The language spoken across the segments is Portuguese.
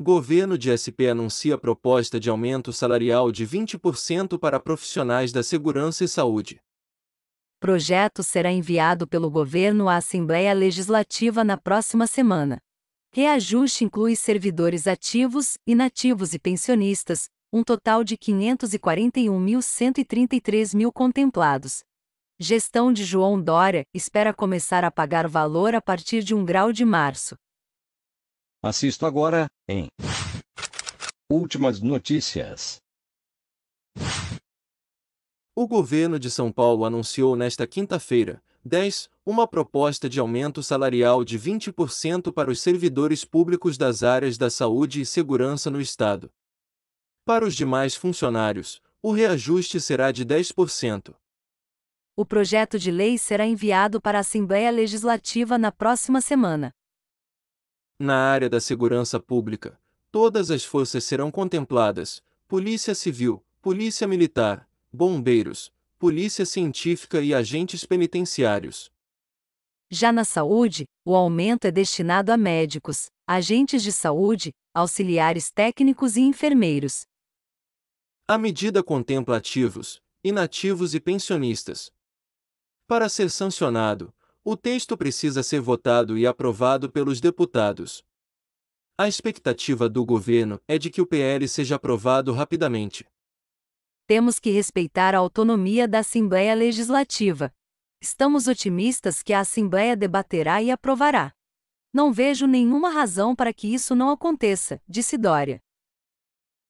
Governo de SP anuncia proposta de aumento salarial de 20% para profissionais da segurança e saúde. Projeto será enviado pelo governo à Assembleia Legislativa na próxima semana. Reajuste inclui servidores ativos, inativos e pensionistas, um total de 541.133 mil contemplados. Gestão de João Dória espera começar a pagar valor a partir de 1 grau de março. Assisto agora, em Últimas notícias. O governo de São Paulo anunciou nesta quinta-feira, 10, uma proposta de aumento salarial de 20% para os servidores públicos das áreas da saúde e segurança no Estado. Para os demais funcionários, o reajuste será de 10%. O projeto de lei será enviado para a Assembleia Legislativa na próxima semana. Na área da segurança pública, todas as forças serão contempladas: Polícia Civil, Polícia Militar, Bombeiros, Polícia Científica e agentes penitenciários. Já na saúde, o aumento é destinado a médicos, agentes de saúde, auxiliares técnicos e enfermeiros. A medida contempla ativos, inativos e pensionistas. Para ser sancionado, o texto precisa ser votado e aprovado pelos deputados. A expectativa do governo é de que o PL seja aprovado rapidamente. Temos que respeitar a autonomia da Assembleia Legislativa. Estamos otimistas que a Assembleia debaterá e aprovará. Não vejo nenhuma razão para que isso não aconteça, disse Dória.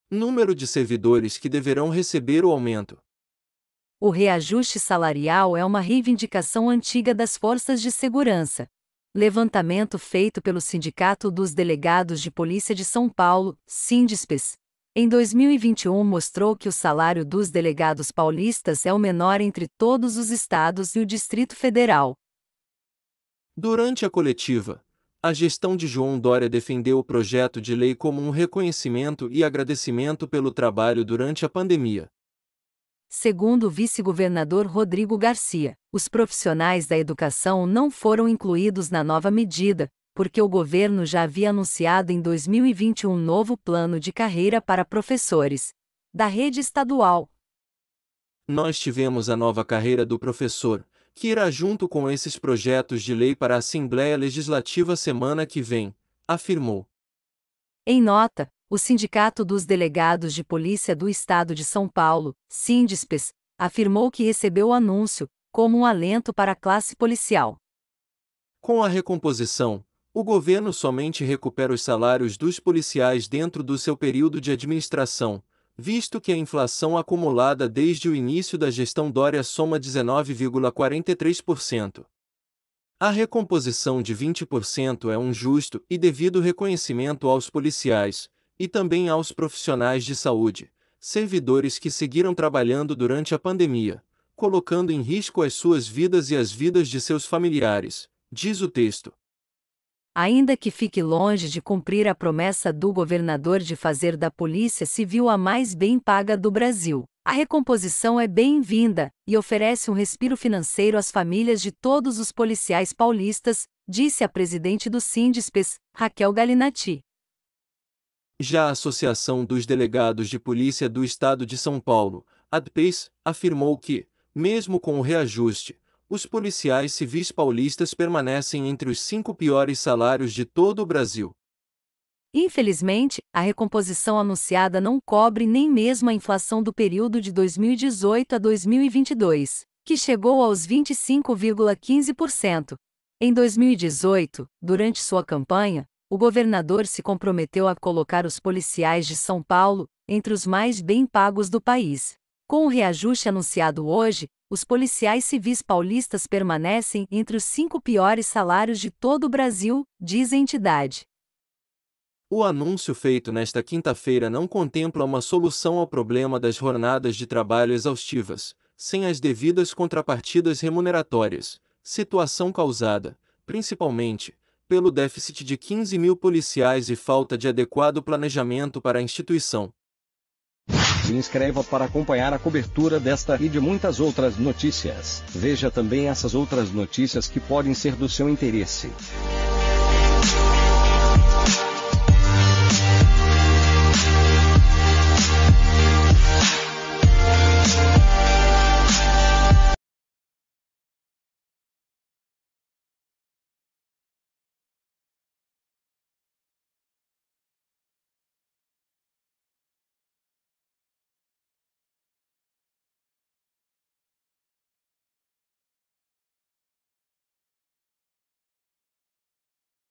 Número de servidores que deverão receber o aumento. O reajuste salarial é uma reivindicação antiga das forças de segurança. Levantamento feito pelo Sindicato dos Delegados de Polícia de São Paulo, Sindespes, em 2021 mostrou que o salário dos delegados paulistas é o menor entre todos os estados e o Distrito Federal. Durante a coletiva, a gestão de João Dória defendeu o projeto de lei como um reconhecimento e agradecimento pelo trabalho durante a pandemia. Segundo o vice-governador Rodrigo Garcia, os profissionais da educação não foram incluídos na nova medida, porque o governo já havia anunciado em 2021 um novo plano de carreira para professores da rede estadual. Nós tivemos a nova carreira do professor, que irá junto com esses projetos de lei para a Assembleia Legislativa semana que vem, afirmou. Em nota, o Sindicato dos Delegados de Polícia do Estado de São Paulo, Sindespes, afirmou que recebeu o anúncio como um alento para a classe policial. Com a recomposição, o governo somente recupera os salários dos policiais dentro do seu período de administração, visto que a inflação acumulada desde o início da gestão Dória soma 19,43%. A recomposição de 20% é um justo e devido reconhecimento aos policiais, e também aos profissionais de saúde, servidores que seguiram trabalhando durante a pandemia, colocando em risco as suas vidas e as vidas de seus familiares, diz o texto. Ainda que fique longe de cumprir a promessa do governador de fazer da Polícia Civil a mais bem paga do Brasil, a recomposição é bem-vinda e oferece um respiro financeiro às famílias de todos os policiais paulistas, disse a presidente do Sindespes, Raquel Galinati. Já a Associação dos Delegados de Polícia do Estado de São Paulo, ADPES, afirmou que, mesmo com o reajuste, os policiais civis paulistas permanecem entre os cinco piores salários de todo o Brasil. Infelizmente, a recomposição anunciada não cobre nem mesmo a inflação do período de 2018 a 2022, que chegou aos 25,15%. Em 2018, durante sua campanha, o governador se comprometeu a colocar os policiais de São Paulo entre os mais bem pagos do país. Com o reajuste anunciado hoje, os policiais civis paulistas permanecem entre os cinco piores salários de todo o Brasil, diz a entidade. O anúncio feito nesta quinta-feira não contempla uma solução ao problema das jornadas de trabalho exaustivas, sem as devidas contrapartidas remuneratórias, situação causada, principalmente, pelo déficit de 15 mil policiais e falta de adequado planejamento para a instituição. Se inscreva para acompanhar a cobertura desta e de muitas outras notícias. Veja também essas outras notícias que podem ser do seu interesse.